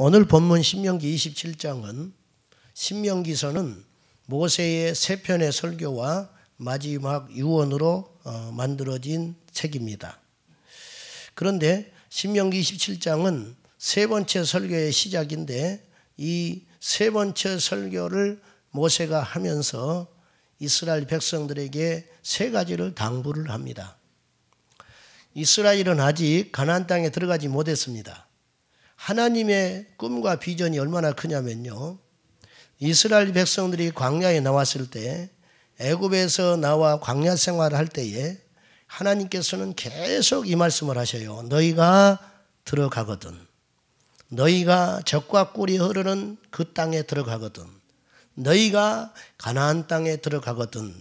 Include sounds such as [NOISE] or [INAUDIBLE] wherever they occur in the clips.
오늘 본문 신명기 27장은 신명기서는 모세의 세 편의 설교와 마지막 유언으로 어, 만들어진 책입니다. 그런데 신명기 27장은 세 번째 설교의 시작인데 이 세 번째 설교를 모세가 하면서 이스라엘 백성들에게 세 가지를 당부를 합니다. 이스라엘은 아직 가나안 땅에 들어가지 못했습니다. 하나님의 꿈과 비전이 얼마나 크냐면요. 이스라엘 백성들이 광야에 나왔을 때 애굽에서 나와 광야 생활을 할 때에 하나님께서는 계속 이 말씀을 하셔요. 너희가 들어가거든. 너희가 적과 꿀이 흐르는 그 땅에 들어가거든. 너희가 가나안 땅에 들어가거든.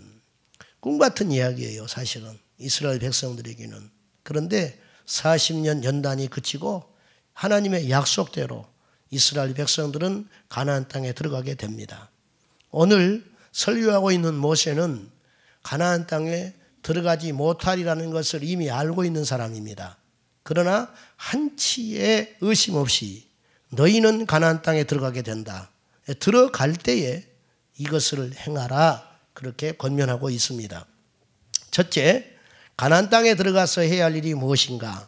꿈 같은 이야기예요, 사실은. 이스라엘 백성들에게는. 그런데 40년 연단이 그치고 하나님의 약속대로 이스라엘 백성들은 가나안 땅에 들어가게 됩니다. 오늘 설교하고 있는 모세는 가나안 땅에 들어가지 못하리라는 것을 이미 알고 있는 사람입니다. 그러나 한치의 의심 없이 너희는 가나안 땅에 들어가게 된다. 들어갈 때에 이것을 행하라 그렇게 권면하고 있습니다. 첫째, 가나안 땅에 들어가서 해야 할 일이 무엇인가?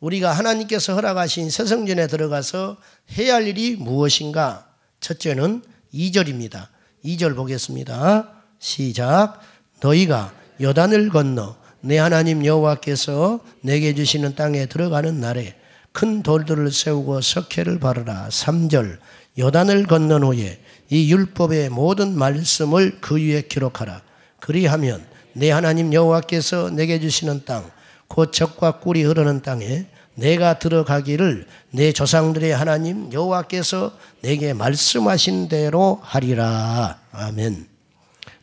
우리가 하나님께서 허락하신 새성전에 들어가서 해야 할 일이 무엇인가? 첫째는 2절입니다. 2절 보겠습니다. 시작. 너희가 여단을 건너 내 하나님 여호와께서 내게 주시는 땅에 들어가는 날에 큰 돌들을 세우고 석회를 바르라. 3절. 여단을 건넌 후에 이 율법의 모든 말씀을 그 위에 기록하라. 그리하면 내 하나님 여호와께서 내게 주시는 땅 고척과 꿀이 흐르는 땅에 내가 들어가기를 내 조상들의 하나님 여호와께서 내게 말씀하신 대로 하리라. 아멘.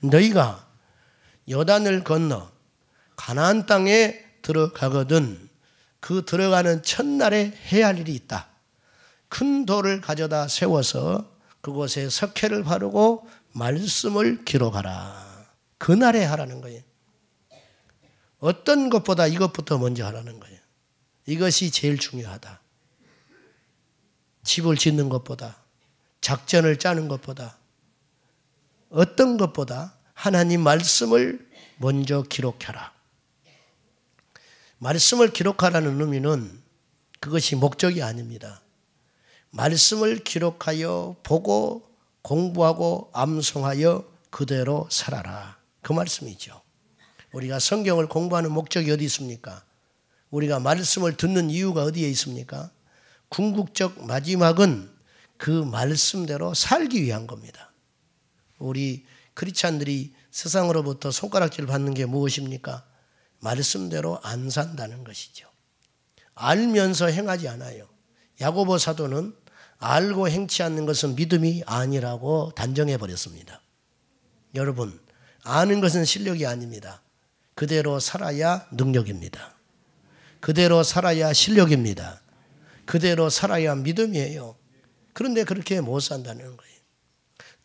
너희가 여단을 건너 가나안 땅에 들어가거든 그 들어가는 첫날에 해야 할 일이 있다. 큰 돌을 가져다 세워서 그곳에 석회를 바르고 말씀을 기록하라. 그날에 하라는 거예요. 어떤 것보다 이것부터 먼저 하라는 거예요. 이것이 제일 중요하다. 집을 짓는 것보다, 작전을 짜는 것보다, 어떤 것보다 하나님 말씀을 먼저 기록하라. 말씀을 기록하라는 의미는 그것이 목적이 아닙니다. 말씀을 기록하여 보고 공부하고 암송하여 그대로 살아라. 그 말씀이죠. 우리가 성경을 공부하는 목적이 어디 있습니까? 우리가 말씀을 듣는 이유가 어디에 있습니까? 궁극적 마지막은 그 말씀대로 살기 위한 겁니다. 우리 크리스찬들이 세상으로부터 손가락질 받는 게 무엇입니까? 말씀대로 안 산다는 것이죠. 알면서 행하지 않아요. 야고보 사도는 알고 행치 않는 것은 믿음이 아니라고 단정해 버렸습니다. 여러분, 아는 것은 실력이 아닙니다. 그대로 살아야 능력입니다. 그대로 살아야 실력입니다. 그대로 살아야 믿음이에요. 그런데 그렇게 못 산다는 거예요.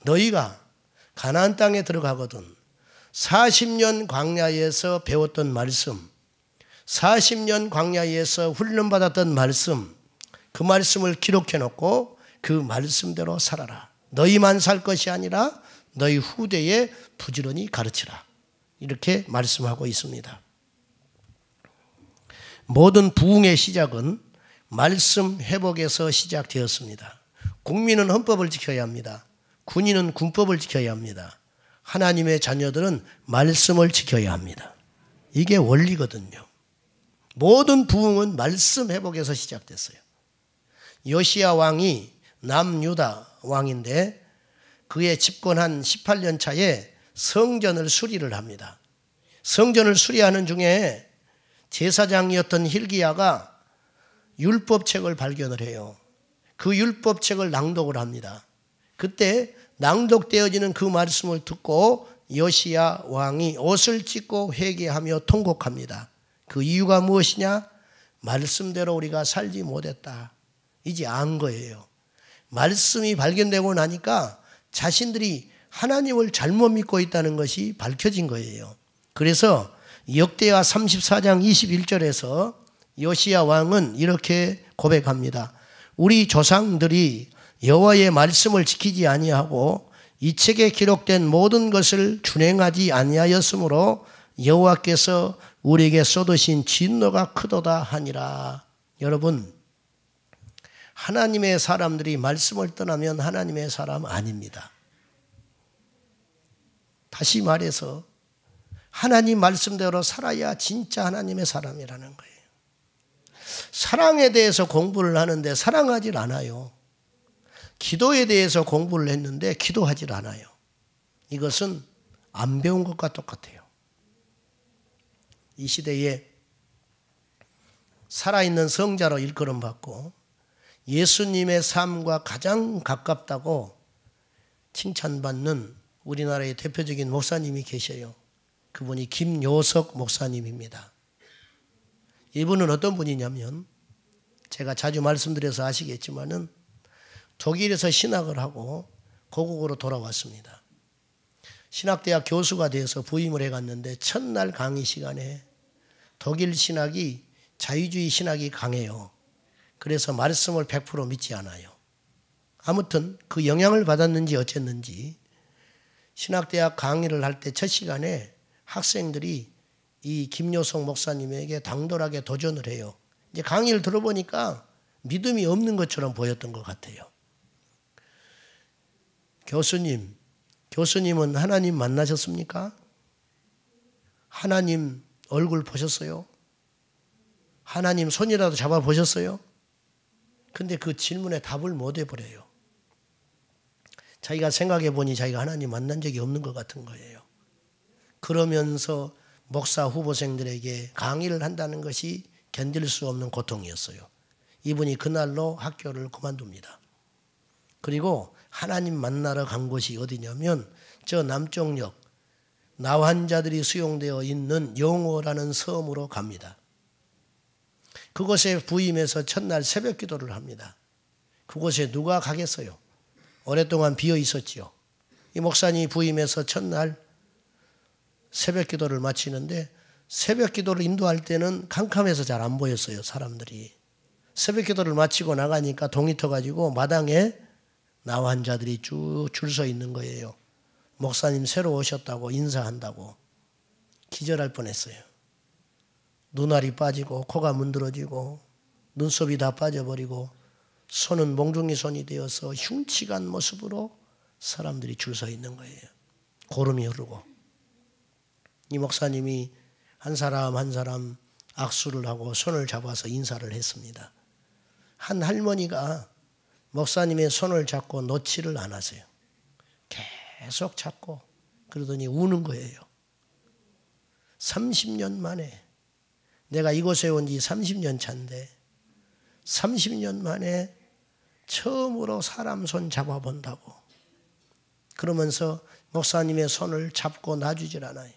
너희가 가나안 땅에 들어가거든 40년 광야에서 배웠던 말씀, 40년 광야에서 훈련받았던 말씀, 그 말씀을 기록해 놓고 그 말씀대로 살아라. 너희만 살 것이 아니라 너희 후대에 부지런히 가르치라. 이렇게 말씀하고 있습니다. 모든 부흥의 시작은 말씀 회복에서 시작되었습니다. 국민은 헌법을 지켜야 합니다. 군인은 군법을 지켜야 합니다. 하나님의 자녀들은 말씀을 지켜야 합니다. 이게 원리거든요. 모든 부흥은 말씀 회복에서 시작됐어요. 요시야 왕이 남유다 왕인데 그의 집권한 18년 차에 성전을 수리를 합니다. 성전을 수리하는 중에 제사장이었던 힐기야가 율법책을 발견을 해요. 그 율법책을 낭독을 합니다. 그때 낭독되어지는 그 말씀을 듣고 여시야 왕이 옷을 찢고 회개하며 통곡합니다. 그 이유가 무엇이냐? 말씀대로 우리가 살지 못했다. 이제 안 거예요. 말씀이 발견되고 나니까 자신들이 하나님을 잘못 믿고 있다는 것이 밝혀진 거예요. 그래서 역대하 34장 21절에서 요시야 왕은 이렇게 고백합니다. 우리 조상들이 여호와의 말씀을 지키지 아니하고 이 책에 기록된 모든 것을 준행하지 아니하였으므로 여호와께서 우리에게 쏟으신 진노가 크도다 하니라. 여러분 하나님의 사람들이 말씀을 떠나면 하나님의 사람 아닙니다. 다시 말해서 하나님 말씀대로 살아야 진짜 하나님의 사람이라는 거예요. 사랑에 대해서 공부를 하는데 사랑하지 않아요. 기도에 대해서 공부를 했는데 기도하지 않아요. 이것은 안 배운 것과 똑같아요. 이 시대에 살아있는 성자로 일컬음 받고 예수님의 삶과 가장 가깝다고 칭찬받는 우리나라의 대표적인 목사님이 계셔요. 그분이 김요석 목사님입니다. 이분은 어떤 분이냐면 제가 자주 말씀드려서 아시겠지만은 독일에서 신학을 하고 고국으로 돌아왔습니다. 신학대학 교수가 되어서 부임을 해갔는데 첫날 강의 시간에 독일 신학이 자유주의 신학이 강해요. 그래서 말씀을 100% 믿지 않아요. 아무튼 그 영향을 받았는지 어쨌는지 신학대학 강의를 할 때 첫 시간에 학생들이 이 김효성 목사님에게 당돌하게 도전을 해요. 이제 강의를 들어보니까 믿음이 없는 것처럼 보였던 것 같아요. 교수님, 교수님은 하나님 만나셨습니까? 하나님 얼굴 보셨어요? 하나님 손이라도 잡아 보셨어요? 근데 그 질문에 답을 못 해버려요. 자기가 생각해 보니 자기가 하나님 만난 적이 없는 것 같은 거예요. 그러면서 목사 후보생들에게 강의를 한다는 것이 견딜 수 없는 고통이었어요. 이분이 그날로 학교를 그만둡니다. 그리고 하나님 만나러 간 곳이 어디냐면 저 남쪽역 나환자들이 수용되어 있는 영호라는 섬으로 갑니다. 그곳에 부임해서 첫날 새벽 기도를 합니다. 그곳에 누가 가겠어요? 오랫동안 비어 있었지요. 이 목사님이 부임해서 첫날 새벽 기도를 마치는데 새벽 기도를 인도할 때는 캄캄해서 잘 안 보였어요, 사람들이. 새벽 기도를 마치고 나가니까 동이 터가지고 마당에 나 환자들이 쭉 줄 서 있는 거예요. 목사님 새로 오셨다고 인사한다고 기절할 뻔했어요. 눈알이 빠지고 코가 문드러지고 눈썹이 다 빠져버리고 손은 몽둥이 손이 되어서 흉측한 모습으로 사람들이 줄 서 있는 거예요. 고름이 흐르고. 이 목사님이 한 사람 한 사람 악수를 하고 손을 잡아서 인사를 했습니다. 한 할머니가 목사님의 손을 잡고 놓지를 않았어요. 계속 잡고 그러더니 우는 거예요. 30년 만에 내가 이곳에 온 지 30년 차인데 30년 만에 처음으로 사람 손 잡아본다고. 그러면서 목사님의 손을 잡고 놔주질 않아요.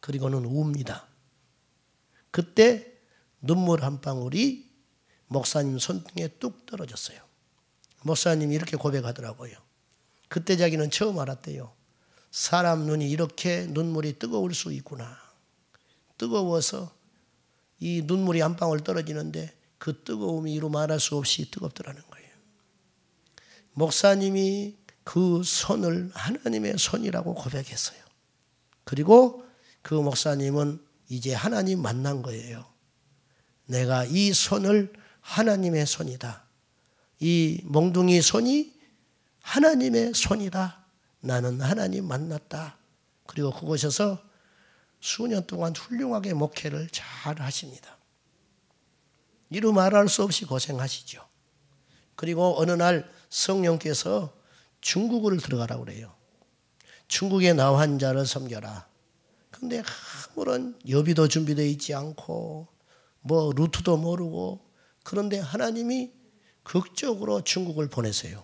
그리고는 웁니다. 그때 눈물 한 방울이 목사님 손등에 뚝 떨어졌어요. 목사님이 이렇게 고백하더라고요. 그때 자기는 처음 알았대요. 사람 눈이 이렇게 눈물이 뜨거울 수 있구나. 뜨거워서 이 눈물이 한 방울 떨어지는데 그 뜨거움이 이루 말할 수 없이 뜨겁더라는 거예요. 목사님이 그 손을 하나님의 손이라고 고백했어요. 그리고 그 목사님은 이제 하나님 만난 거예요. 내가 이 손을 하나님의 손이다. 이 몽둥이 손이 하나님의 손이다. 나는 하나님 만났다. 그리고 그곳에서 수년 동안 훌륭하게 목회를 잘 하십니다. 이루 말할 수 없이 고생하시죠. 그리고 어느 날 성령께서 중국을 들어가라 그래요. 중국에 나환 자를 섬겨라. 근데 아무런 여비도 준비되어 있지 않고 뭐 루트도 모르고 그런데 하나님이 극적으로 중국을 보내세요.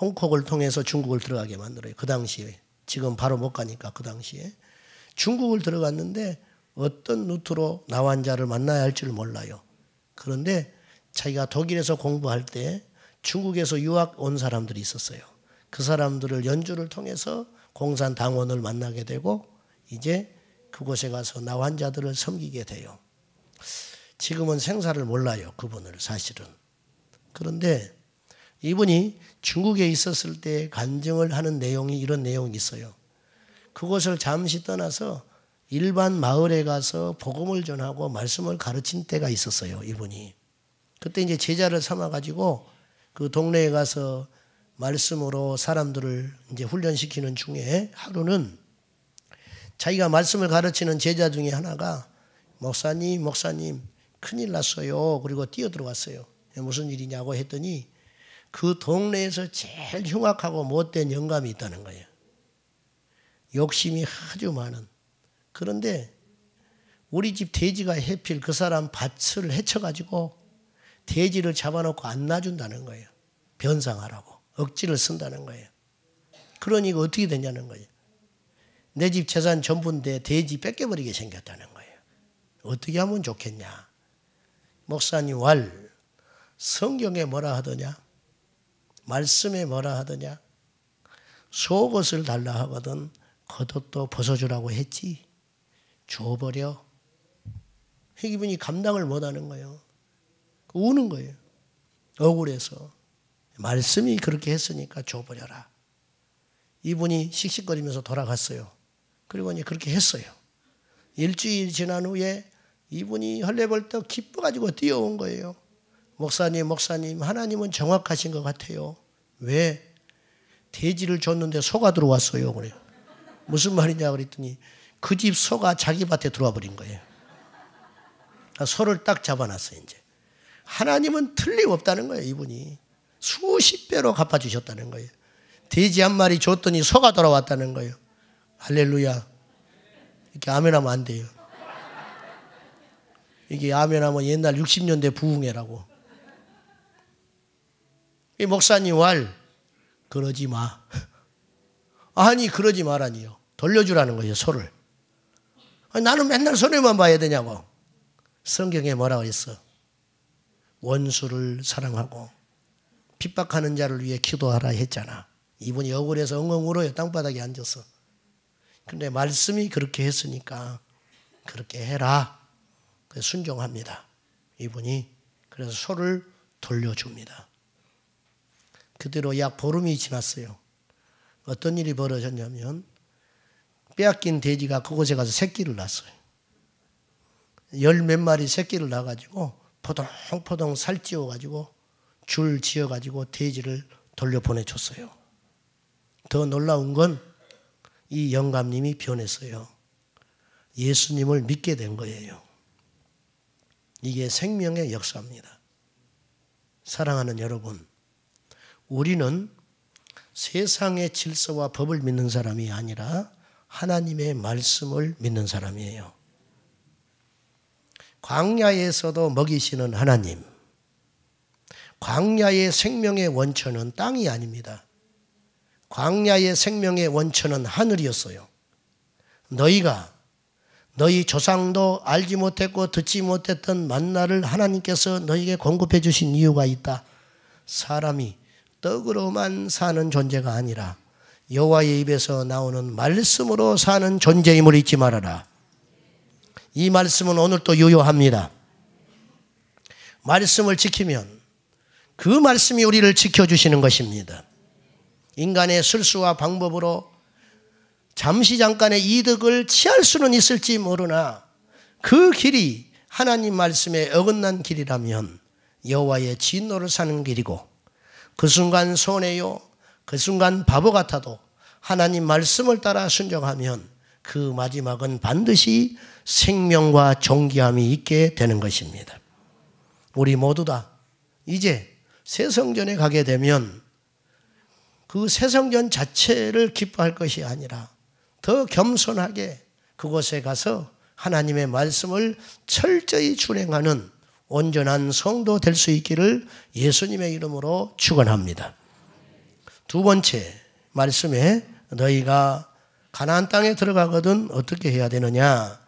홍콕을 통해서 중국을 들어가게 만들어요. 그 당시에 지금 바로 못 가니까 그 당시에 중국을 들어갔는데 어떤 루트로 나환자를 만나야 할지를 몰라요. 그런데 자기가 독일에서 공부할 때 중국에서 유학 온 사람들이 있었어요. 그 사람들을 연주를 통해서 공산 당원을 만나게 되고 이제 그곳에 가서 나환자들을 섬기게 돼요. 지금은 생사를 몰라요. 그분을 사실은. 그런데 이분이 중국에 있었을 때 간증을 하는 내용이 이런 내용이 있어요. 그곳을 잠시 떠나서 일반 마을에 가서 복음을 전하고 말씀을 가르친 때가 있었어요. 이분이. 그때 이제 제자를 삼아 가지고 그 동네에 가서 말씀으로 사람들을 이제 훈련시키는 중에 하루는 자기가 말씀을 가르치는 제자 중에 하나가 목사님, 목사님, 큰일 났어요. 그리고 뛰어들어왔어요. 무슨 일이냐고 했더니 그 동네에서 제일 흉악하고 못된 영감이 있다는 거예요. 욕심이 아주 많은. 그런데 우리 집 돼지가 해필 그 사람 밭을 헤쳐가지고 돼지를 잡아놓고 안 놔준다는 거예요. 변상하라고. 억지를 쓴다는 거예요. 그러니 이거 어떻게 되냐는 거예요. 내 집 재산 전부인데 돼지 뺏겨버리게 생겼다는 거예요. 어떻게 하면 좋겠냐. 목사님 왈 성경에 뭐라 하더냐? 말씀에 뭐라 하더냐? 속옷을 달라 하거든 겉옷도 벗어주라고 했지. 줘버려. 이분이 감당을 못하는 거예요. 우는 거예요. 억울해서. 말씀이 그렇게 했으니까 줘버려라. 이분이 씩씩거리면서 돌아갔어요. 그리고 이제 그렇게 했어요. 일주일 지난 후에 이분이 헐레벌떡 기뻐가지고 뛰어온 거예요. 목사님, 목사님, 하나님은 정확하신 것 같아요. 왜? 돼지를 줬는데 소가 들어왔어요. 그래요. 무슨 말이냐 그랬더니 그 집 소가 자기 밭에 들어와 버린 거예요. 아, 소를 딱 잡아놨어요, 이제. 하나님은 틀림없다는 거예요, 이분이. 수십 배로 갚아주셨다는 거예요. 돼지 한 마리 줬더니 소가 돌아왔다는 거예요. 할렐루야. 이렇게 아멘하면 안 돼요. 이게 아멘하면 옛날 60년대 부흥회라고. 이 목사님 왈, 그러지 마. 아니, 그러지 말아니요 돌려주라는 거예요, 소를. 아니, 나는 맨날 소해만 봐야 되냐고. 성경에 뭐라고 했어? 원수를 사랑하고 핍박하는 자를 위해 기도하라 했잖아. 이분이 억울해서 엉엉 울어요. 땅바닥에 앉아서. 근데 말씀이 그렇게 했으니까 그렇게 해라. 그 순종합니다. 이분이 그래서 소를 돌려줍니다. 그대로 약 보름이 지났어요. 어떤 일이 벌어졌냐면 빼앗긴 돼지가 그곳에 가서 새끼를 낳았어요. 열 몇 마리 새끼를 낳아가지고 포동포동 살찌워 가지고 줄 지어 가지고 돼지를 돌려 보내줬어요. 더 놀라운 건 이 영감님이 변했어요. 예수님을 믿게 된 거예요. 이게 생명의 역사입니다. 사랑하는 여러분, 우리는 세상의 질서와 법을 믿는 사람이 아니라 하나님의 말씀을 믿는 사람이에요. 광야에서도 먹이시는 하나님. 광야의 생명의 원천은 땅이 아닙니다. 광야의 생명의 원천은 하늘이었어요. 너희가 너희 조상도 알지 못했고 듣지 못했던 만나를 하나님께서 너희에게 공급해 주신 이유가 있다. 사람이 떡으로만 사는 존재가 아니라 여호와의 입에서 나오는 말씀으로 사는 존재임을 잊지 말아라. 이 말씀은 오늘도 유효합니다. 말씀을 지키면 그 말씀이 우리를 지켜주시는 것입니다. 인간의 술수와 방법으로 잠시 잠깐의 이득을 취할 수는 있을지 모르나 그 길이 하나님 말씀에 어긋난 길이라면 여호와의 진노를 사는 길이고 그 순간 손해요 그 순간 바보 같아도 하나님 말씀을 따라 순종하면 그 마지막은 반드시 생명과 존귀함이 있게 되는 것입니다. 우리 모두 다 이제 새성전에 가게 되면 그 새성전 자체를 기뻐할 것이 아니라 더 겸손하게 그곳에 가서 하나님의 말씀을 철저히 준행하는 온전한 성도 될 수 있기를 예수님의 이름으로 축원합니다. 두 번째 말씀에 너희가 가나안 땅에 들어가거든 어떻게 해야 되느냐?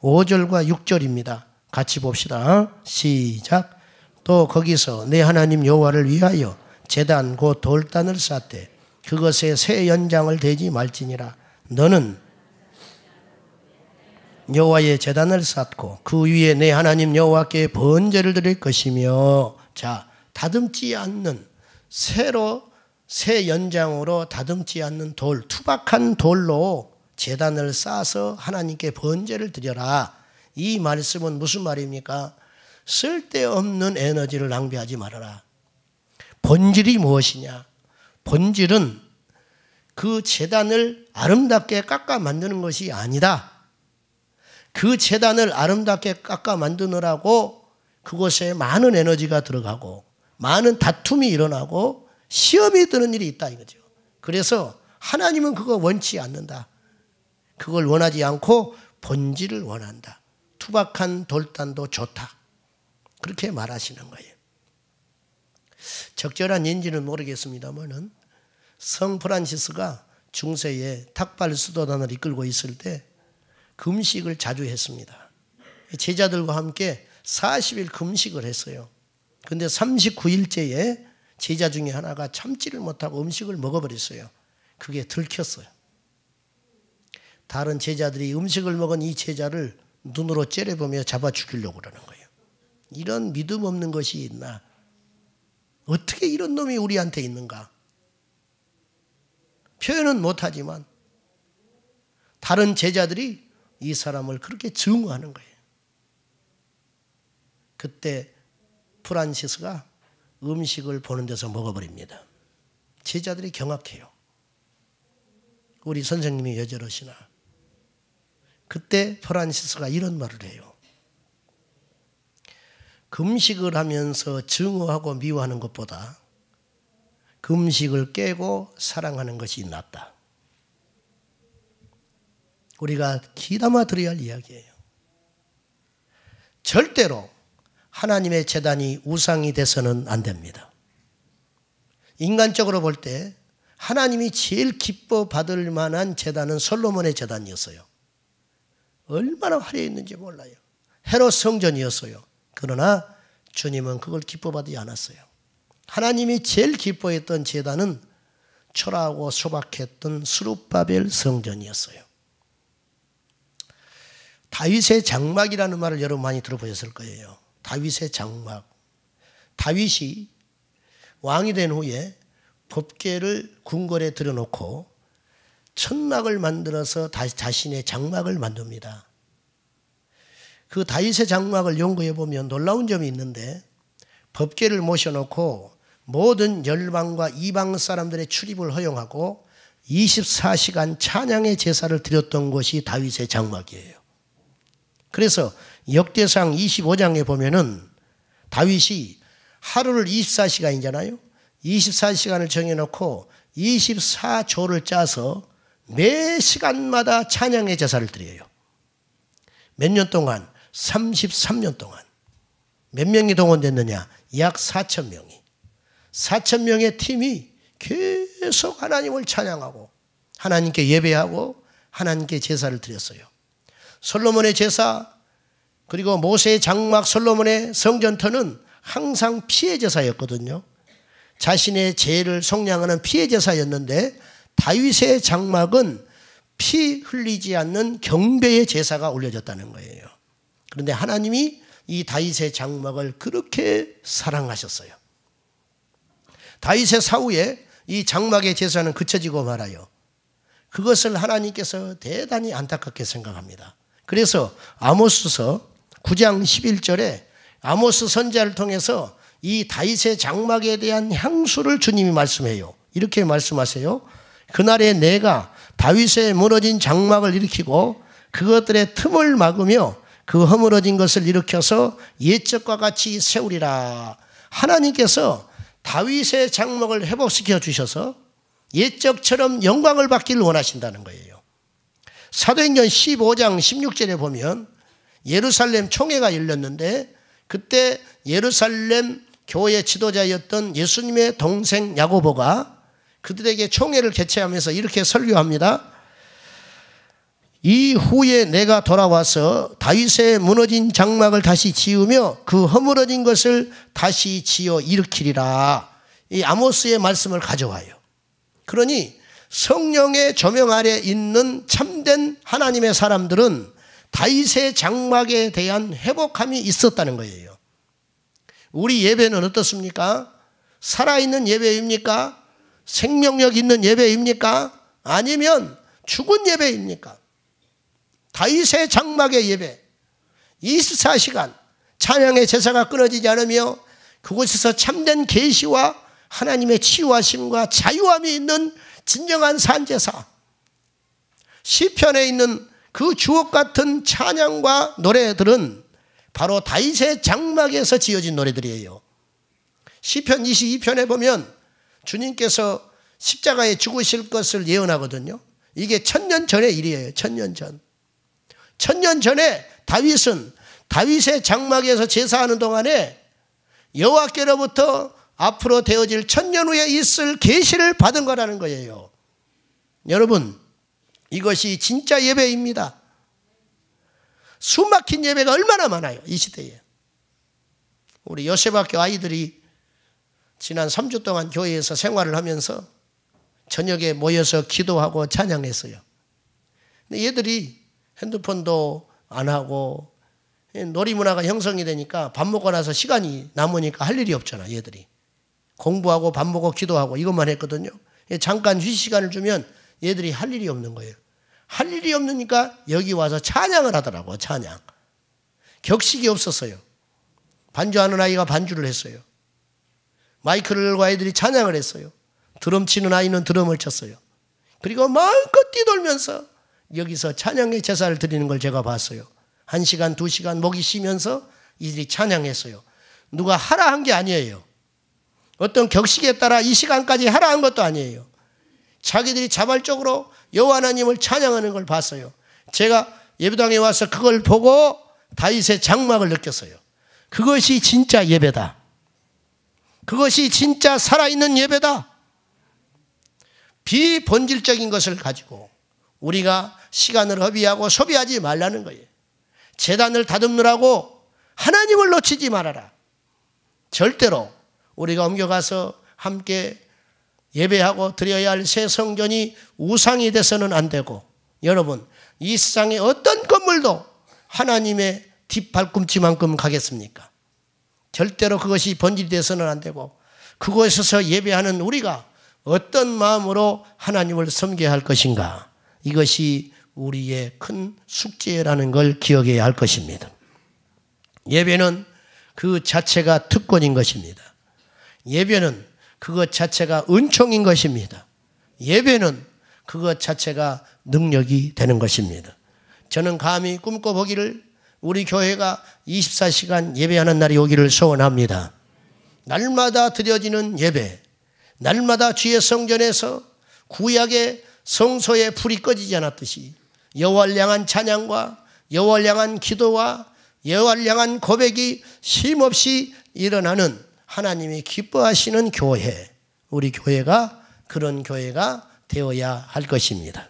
5절과 6절입니다. 같이 봅시다. 시작. 또 거기서 내 하나님 여호와를 위하여 제단곧 돌단을 쌓되 그것에 새 연장을 대지 말지니라. 너는 여호와의 제단을 쌓고 그 위에 내 하나님 여호와께 번제를 드릴 것이며 자 다듬지 않는 새로 새 연장으로 다듬지 않는 돌, 투박한 돌로 재단을 쌓아서 하나님께 번제를 드려라. 이 말씀은 무슨 말입니까? 쓸데없는 에너지를 낭비하지 말아라. 본질이 무엇이냐? 본질은 그 재단을 아름답게 깎아 만드는 것이 아니다. 그 재단을 아름답게 깎아 만드느라고 그곳에 많은 에너지가 들어가고 많은 다툼이 일어나고 시험이 드는 일이 있다 이거죠. 그래서 하나님은 그거 원치 않는다. 그걸 원하지 않고 본질을 원한다. 투박한 돌단도 좋다. 그렇게 말하시는 거예요. 적절한인지는 모르겠습니다만은 성 프란시스가 중세에 탁발 수도단을 이끌고 있을 때 금식을 자주 했습니다. 제자들과 함께 40일 금식을 했어요. 근데 39일째에 제자 중에 하나가 참지를 못하고 음식을 먹어버렸어요. 그게 들켰어요. 다른 제자들이 음식을 먹은 이 제자를 눈으로 째려보며 잡아 죽이려고 그러는 거예요. 이런 믿음 없는 것이 있나? 어떻게 이런 놈이 우리한테 있는가? 표현은 못하지만 다른 제자들이 이 사람을 그렇게 증오하는 거예요. 그때 프란시스가 음식을 보는 데서 먹어버립니다. 제자들이 경악해요. 우리 선생님이 여저러시나. 그때 프란시스가 이런 말을 해요. 금식을 하면서 증오하고 미워하는 것보다 금식을 깨고 사랑하는 것이 낫다. 우리가 귀담아 들어야 할 이야기예요. 절대로 하나님의 재단이 우상이 돼서는 안 됩니다. 인간적으로 볼 때 하나님이 제일 기뻐 받을 만한 재단은 솔로몬의 재단이었어요. 얼마나 화려했는지 몰라요. 헤롯 성전이었어요. 그러나 주님은 그걸 기뻐받지 않았어요. 하나님이 제일 기뻐했던 재단은 초라하고 소박했던 수룹바벨 성전이었어요. 다윗의 장막이라는 말을 여러분 많이 들어보셨을 거예요. 다윗의 장막. 다윗이 왕이 된 후에 법계를 궁궐에 들여놓고 천막을 만들어서 다시 자신의 장막을 만듭니다. 그 다윗의 장막을 연구해 보면 놀라운 점이 있는데 법계를 모셔놓고 모든 열방과 이방 사람들의 출입을 허용하고 24시간 찬양의 제사를 드렸던 것이 다윗의 장막이에요. 그래서 역대상 25장에 보면은 다윗이 하루를 24시간이잖아요. 24시간을 정해놓고 24조를 짜서 매 시간마다 찬양의 제사를 드려요. 몇 년 동안? 33년 동안. 몇 명이 동원됐느냐? 약 4천 명이. 4천 명의 팀이 계속 하나님을 찬양하고 하나님께 예배하고 하나님께 제사를 드렸어요. 솔로몬의 제사, 그리고 모세의 장막 솔로몬의 성전터는 항상 피해 제사였거든요. 자신의 죄를 속량하는 피해 제사였는데 다윗의 장막은 피 흘리지 않는 경배의 제사가 올려졌다는 거예요. 그런데 하나님이 이 다윗의 장막을 그렇게 사랑하셨어요. 다윗의 사후에 이 장막의 제사는 그쳐지고 말아요. 그것을 하나님께서 대단히 안타깝게 생각합니다. 그래서 아모스서 9장 11절에 아모스 선자를 통해서 이 다윗의 장막에 대한 향수를 주님이 말씀해요. 이렇게 말씀하세요. 그날에 내가 다윗의 무너진 장막을 일으키고 그것들의 틈을 막으며 그 허물어진 것을 일으켜서 예적과 같이 세우리라. 하나님께서 다윗의 장막을 회복시켜 주셔서 예적처럼 영광을 받기를 원하신다는 거예요. 사도행전 15장 16절에 보면 예루살렘 총회가 열렸는데 그때 예루살렘 교회 지도자였던 예수님의 동생 야고보가 그들에게 총회를 개최하면서 이렇게 설교합니다. 이후에 내가 돌아와서 다윗의 무너진 장막을 다시 지으며 그 허물어진 것을 다시 지어 일으키리라. 이 아모스의 말씀을 가져와요. 그러니 성령의 조명 아래 있는 참된 하나님의 사람들은 다윗의 장막에 대한 회복함이 있었다는 거예요. 우리 예배는 어떻습니까? 살아있는 예배입니까? 생명력 있는 예배입니까? 아니면 죽은 예배입니까? 다윗의 장막의 예배. 24시간 찬양의 제사가 끊어지지 않으며 그곳에서 참된 계시와 하나님의 치유하심과 자유함이 있는 진정한 산제사. 시편에 있는 그 주옥 같은 찬양과 노래들은 바로 다윗의 장막에서 지어진 노래들이에요. 시편 22편에 보면 주님께서 십자가에 죽으실 것을 예언하거든요. 이게 천년 전의 일이에요. 천년 전. 천년 전에 다윗은 다윗의 장막에서 제사하는 동안에 여호와께로부터 앞으로 되어질 천년 후에 있을 계시를 받은 거라는 거예요. 여러분, 이것이 진짜 예배입니다. 숨막힌 예배가 얼마나 많아요, 이 시대에. 우리 요셉학교 아이들이 지난 3주 동안 교회에서 생활을 하면서 저녁에 모여서 기도하고 찬양했어요. 근데 얘들이 핸드폰도 안 하고 놀이 문화가 형성이 되니까 밥 먹고 나서 시간이 남으니까 할 일이 없잖아, 얘들이. 공부하고 밥 먹고 기도하고 이것만 했거든요. 잠깐 휴식 시간을 주면 얘들이 할 일이 없는 거예요. 할 일이 없으니까 여기 와서 찬양을 하더라고, 찬양. 격식이 없었어요. 반주하는 아이가 반주를 했어요. 마이크를 열고 아이들이 찬양을 했어요. 드럼 치는 아이는 드럼을 쳤어요. 그리고 마음껏 뛰돌면서 여기서 찬양의 제사를 드리는 걸 제가 봤어요. 한 시간, 두 시간 목이 쉬면서 이들이 찬양했어요. 누가 하라 한 게 아니에요. 어떤 격식에 따라 이 시간까지 하라 한 것도 아니에요. 자기들이 자발적으로 여호와 하나님을 찬양하는 걸 봤어요. 제가 예배당에 와서 그걸 보고 다윗의 장막을 느꼈어요. 그것이 진짜 예배다. 그것이 진짜 살아있는 예배다. 비본질적인 것을 가지고 우리가 시간을 허비하고 소비하지 말라는 거예요. 재단을 다듬느라고 하나님을 놓치지 말아라. 절대로 우리가 옮겨가서 함께 예배하고 드려야 할 새 성전이 우상이 돼서는 안 되고 여러분 이 세상의 어떤 건물도 하나님의 뒷발꿈치만큼 가겠습니까? 절대로 그것이 번질돼서는 안 되고 그곳에서 예배하는 우리가 어떤 마음으로 하나님을 섬겨야 할 것인가 이것이 우리의 큰 숙제라는 걸 기억해야 할 것입니다. 예배는 그 자체가 특권인 것입니다. 예배는 그것 자체가 은총인 것입니다. 예배는 그것 자체가 능력이 되는 것입니다. 저는 감히 꿈꿔보기를 우리 교회가 24시간 예배하는 날이 오기를 소원합니다. 날마다 드려지는 예배, 날마다 주의 성전에서 구약의 성소의 불이 꺼지지 않았듯이 여호와를 향한 찬양과 여호와를 향한 기도와 여호와를 향한 고백이 쉼없이 일어나는 하나님이 기뻐하시는 교회, 우리 교회가 그런 교회가 되어야 할 것입니다.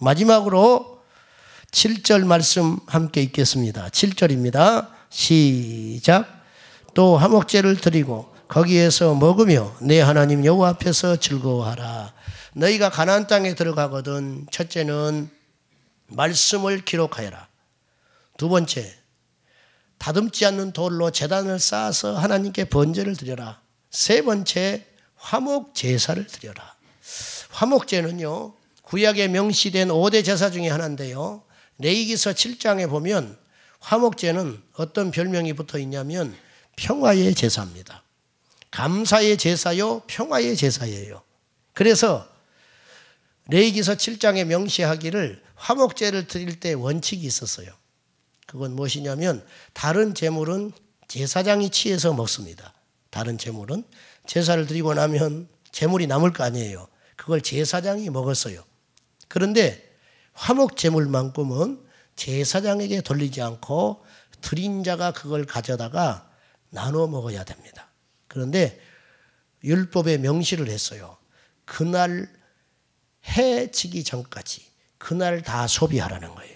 마지막으로 7절 말씀 함께 읽겠습니다. 7절입니다. 시작. 또 화목제를 드리고 거기에서 먹으며 내 하나님 여호와 앞에서 즐거워하라. 너희가 가나안 땅에 들어가거든 첫째는 말씀을 기록하여라. 두 번째 다듬지 않는 돌로 재단을 쌓아서 하나님께 번제를 드려라. 세 번째 화목 제사를 드려라. 화목제는요. 구약에 명시된 5대 제사 중의 하나인데요. 레이기서 7장에 보면 화목제는 어떤 별명이 붙어 있냐면 평화의 제사입니다. 감사의 제사요, 평화의 제사예요. 그래서 레이기서 7장에 명시하기를 화목제를 드릴 때 원칙이 있었어요. 그건 무엇이냐면 다른 재물은 제사장이 취해서 먹습니다. 다른 재물은 제사를 드리고 나면 재물이 남을 거 아니에요. 그걸 제사장이 먹었어요. 그런데 화목 재물만큼은 제사장에게 돌리지 않고 드린 자가 그걸 가져다가 나눠 먹어야 됩니다. 그런데 율법에 명시를 했어요. 그날 해지기 전까지 그날 다 소비하라는 거예요.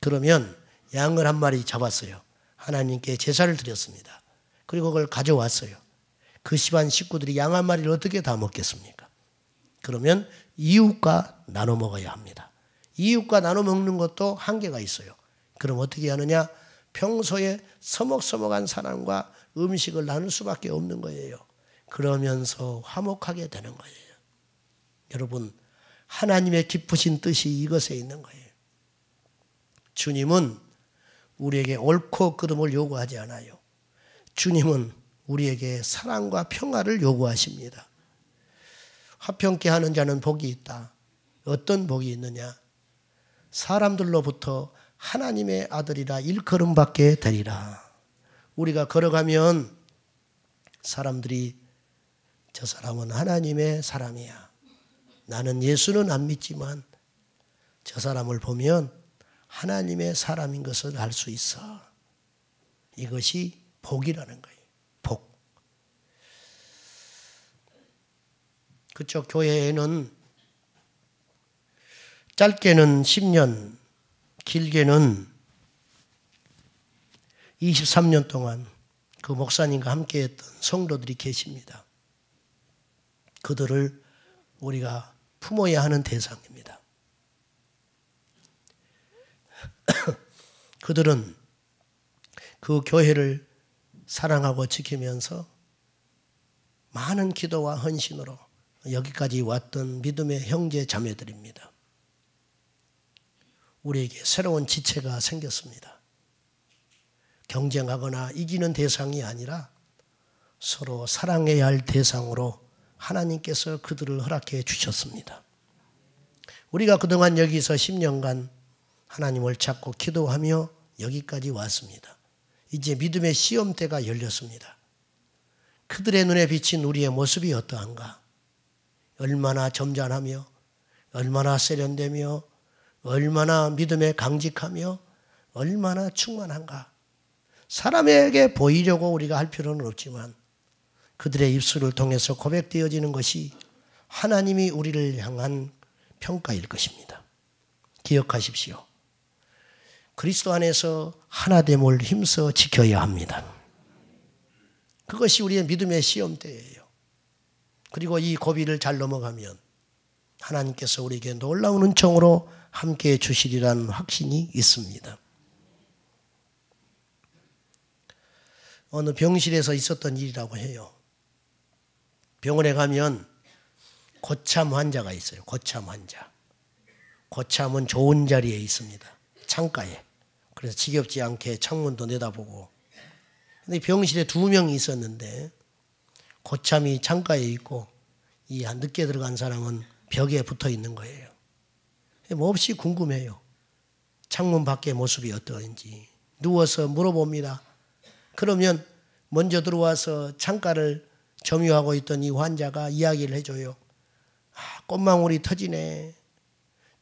그러면 양을 한 마리 잡았어요. 하나님께 제사를 드렸습니다. 그리고 그걸 가져왔어요. 그 시반 식구들이 양 한 마리를 어떻게 다 먹겠습니까? 그러면 이웃과 나눠 먹어야 합니다. 이웃과 나눠 먹는 것도 한계가 있어요. 그럼 어떻게 하느냐? 평소에 서먹서먹한 사람과 음식을 나눌 수밖에 없는 거예요. 그러면서 화목하게 되는 거예요. 여러분, 하나님의 깊으신 뜻이 이것에 있는 거예요. 주님은 우리에게 옳고 그름을 요구하지 않아요. 주님은 우리에게 사랑과 평화를 요구하십니다. 화평케 하는 자는 복이 있다. 어떤 복이 있느냐? 사람들로부터 하나님의 아들이라 일컬음밖에 되리라. 우리가 걸어가면 사람들이 저 사람은 하나님의 사람이야. 나는 예수는 안 믿지만 저 사람을 보면 하나님의 사람인 것을 알 수 있어. 이것이 복이라는 거예요. 복. 그쪽 교회에는 짧게는 10년, 길게는 23년 동안 그 목사님과 함께했던 성도들이 계십니다. 그들을 우리가 품어야 하는 대상입니다. [COUGHS] 그들은 그 교회를 사랑하고 지키면서 많은 기도와 헌신으로 여기까지 왔던 믿음의 형제 자매들입니다. 우리에게 새로운 지체가 생겼습니다. 경쟁하거나 이기는 대상이 아니라 서로 사랑해야 할 대상으로 하나님께서 그들을 허락해 주셨습니다. 우리가 그동안 여기서 10년간 하나님을 찾고 기도하며 여기까지 왔습니다. 이제 믿음의 시험대가 열렸습니다. 그들의 눈에 비친 우리의 모습이 어떠한가? 얼마나 점잖하며, 얼마나 세련되며, 얼마나 믿음에 강직하며, 얼마나 충만한가? 사람에게 보이려고 우리가 할 필요는 없지만, 그들의 입술을 통해서 고백되어지는 것이 하나님이 우리를 향한 평가일 것입니다. 기억하십시오. 그리스도 안에서 하나됨을 힘써 지켜야 합니다. 그것이 우리의 믿음의 시험대예요. 그리고 이 고비를 잘 넘어가면 하나님께서 우리에게 놀라운 은총으로 함께 주시리라는 확신이 있습니다. 어느 병실에서 있었던 일이라고 해요. 병원에 가면 고참 환자가 있어요. 고참 환자. 고참은 좋은 자리에 있습니다. 창가에. 그래서 지겹지 않게 창문도 내다보고. 근데 병실에 두 명이 있었는데 고참이 창가에 있고 이 늦게 들어간 사람은 벽에 붙어 있는 거예요. 몹시 뭐 궁금해요. 창문 밖의 모습이 어떠한지. 누워서 물어봅니다. 그러면 먼저 들어와서 창가를 점유하고 있던 이 환자가 이야기를 해줘요. 아, 꽃망울이 터지네.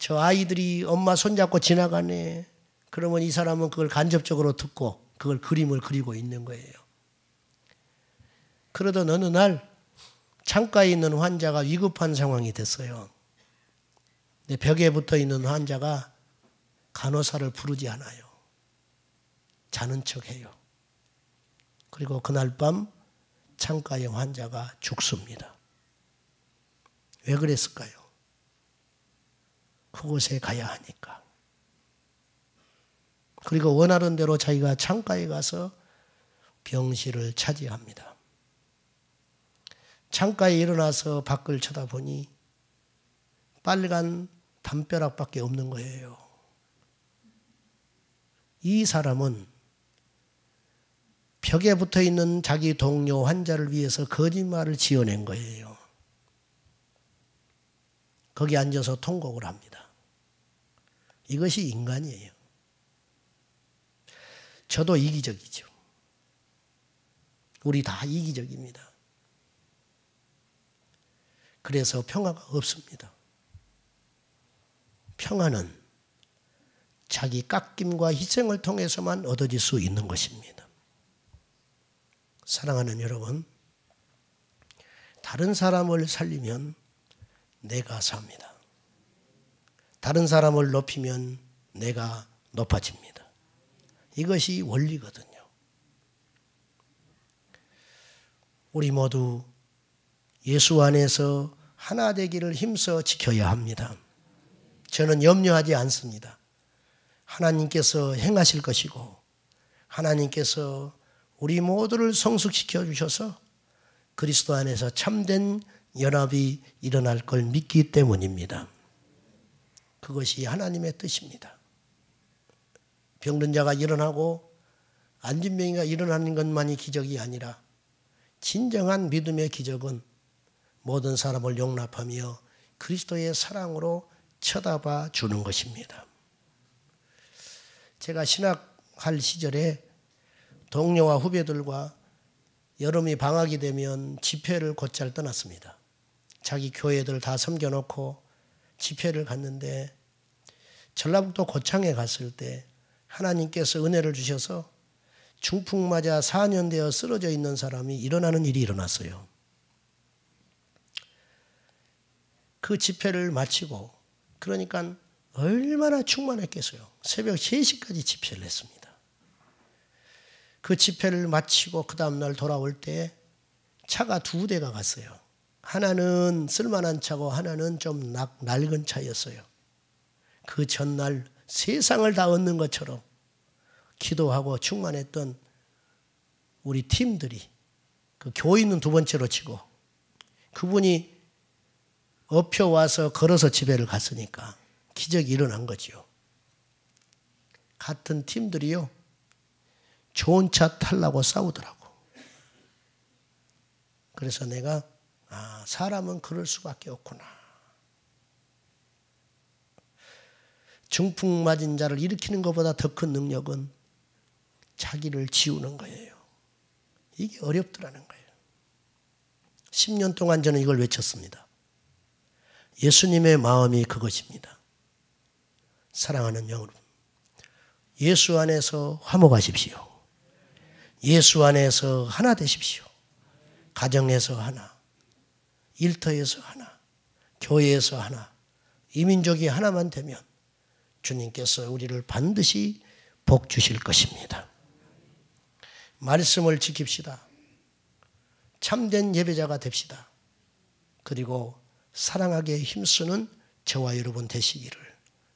저 아이들이 엄마 손잡고 지나가네. 그러면 이 사람은 그걸 간접적으로 듣고 그걸 그림을 그리고 있는 거예요. 그러던 어느 날 창가에 있는 환자가 위급한 상황이 됐어요. 벽에 붙어 있는 환자가 간호사를 부르지 않아요. 자는 척 해요. 그리고 그날 밤 창가의 환자가 죽습니다. 왜 그랬을까요? 그곳에 가야 하니까. 그리고 원하는 대로 자기가 창가에 가서 병실을 차지합니다. 창가에 일어나서 밖을 쳐다보니 빨간 담벼락밖에 없는 거예요. 이 사람은 벽에 붙어 있는 자기 동료 환자를 위해서 거짓말을 지어낸 거예요. 거기 앉아서 통곡을 합니다. 이것이 인간이에요. 저도 이기적이죠. 우리 다 이기적입니다. 그래서 평화가 없습니다. 평화는 자기 깎임과 희생을 통해서만 얻어질 수 있는 것입니다. 사랑하는 여러분, 다른 사람을 살리면 내가 삽니다. 다른 사람을 높이면 내가 높아집니다. 이것이 원리거든요. 우리 모두 예수 안에서 하나 되기를 힘써 지켜야 합니다. 저는 염려하지 않습니다. 하나님께서 행하실 것이고 하나님께서 우리 모두를 성숙시켜 주셔서 그리스도 안에서 참된 연합이 일어날 걸 믿기 때문입니다. 그것이 하나님의 뜻입니다. 병든 자가 일어나고 안진병이가 일어나는 것만이 기적이 아니라 진정한 믿음의 기적은 모든 사람을 용납하며 그리스도의 사랑으로 쳐다봐 주는 것입니다. 제가 신학할 시절에 동료와 후배들과 여름이 방학이 되면 집회를 곧잘 떠났습니다. 자기 교회들 다 섬겨놓고 집회를 갔는데 전라북도 고창에 갔을 때 하나님께서 은혜를 주셔서 중풍 맞아 4년 되어 쓰러져 있는 사람이 일어나는 일이 일어났어요. 그 집회를 마치고 그러니까 얼마나 충만했겠어요. 새벽 3시까지 집회를 했습니다. 그 집회를 마치고 그 다음날 돌아올 때 차가 두 대가 갔어요. 하나는 쓸만한 차고 하나는 좀 낙, 낡은 차였어요. 그 전날 세상을 다 얻는 것처럼 기도하고 충만했던 우리 팀들이 그 교인은 두 번째로 치고 그분이 업혀 와서 걸어서 집에를 갔으니까 기적이 일어난 거지요. 같은 팀들이요. 좋은 차 탈라고 싸우더라고. 그래서 내가 아, 사람은 그럴 수밖에 없구나. 중풍 맞은 자를 일으키는 것보다 더 큰 능력은 자기를 지우는 거예요. 이게 어렵더라는 거예요. 10년 동안 저는 이걸 외쳤습니다. 예수님의 마음이 그것입니다. 사랑하는 영으로 예수 안에서 화목하십시오. 예수 안에서 하나 되십시오. 가정에서 하나, 일터에서 하나, 교회에서 하나, 이민족이 하나만 되면 주님께서 우리를 반드시 복 주실 것입니다. 말씀을 지킵시다. 참된 예배자가 됩시다. 그리고 사랑하게 힘쓰는 저와 여러분 되시기를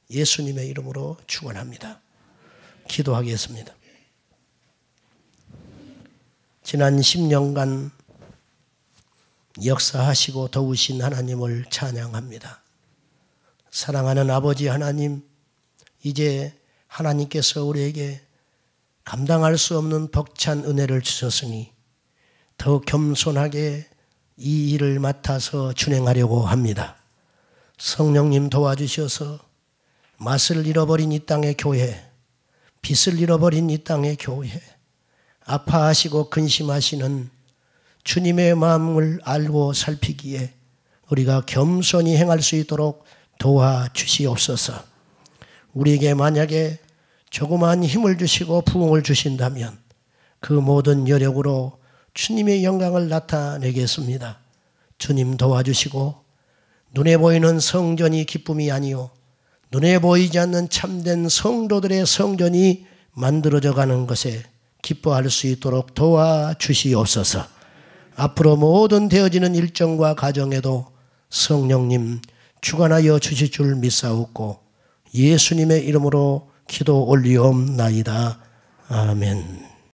예수님의 이름으로 축원합니다. 기도하겠습니다. 지난 10년간 역사하시고 도우신 하나님을 찬양합니다. 사랑하는 아버지 하나님, 이제 하나님께서 우리에게 감당할 수 없는 벅찬 은혜를 주셨으니 더 겸손하게 이 일을 맡아서 준행하려고 합니다. 성령님 도와주셔서 맛을 잃어버린 이 땅의 교회, 빛을 잃어버린 이 땅의 교회, 아파하시고 근심하시는 주님의 마음을 알고 살피기에 우리가 겸손히 행할 수 있도록 도와주시옵소서. 우리에게 만약에 조그마 힘을 주시고 부흥을 주신다면 그 모든 여력으로 주님의 영광을 나타내겠습니다. 주님 도와주시고 눈에 보이는 성전이 기쁨이 아니요 눈에 보이지 않는 참된 성도들의 성전이 만들어져 가는 것에 기뻐할 수 있도록 도와주시옵소서. 앞으로 모든 되어지는 일정과 가정에도 성령님 주관하여 주실 줄 믿사옵고 예수님의 이름으로 기도 올리옵나이다. 아멘.